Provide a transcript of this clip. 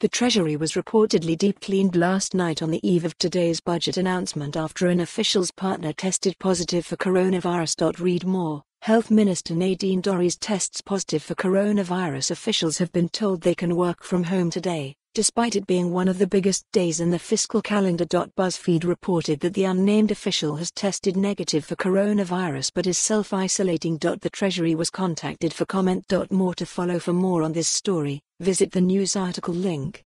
The Treasury was reportedly deep cleaned last night on the eve of today's budget announcement after an official's partner tested positive for coronavirus. Read more. Health Minister Nadine Dorries tests positive for coronavirus. Officials have been told they can work from home today, despite it being one of the biggest days in the fiscal calendar. BuzzFeed reported that the unnamed official has tested negative for coronavirus but is self isolating. The Treasury was contacted for comment. More to follow for more on this story, visit the news article link.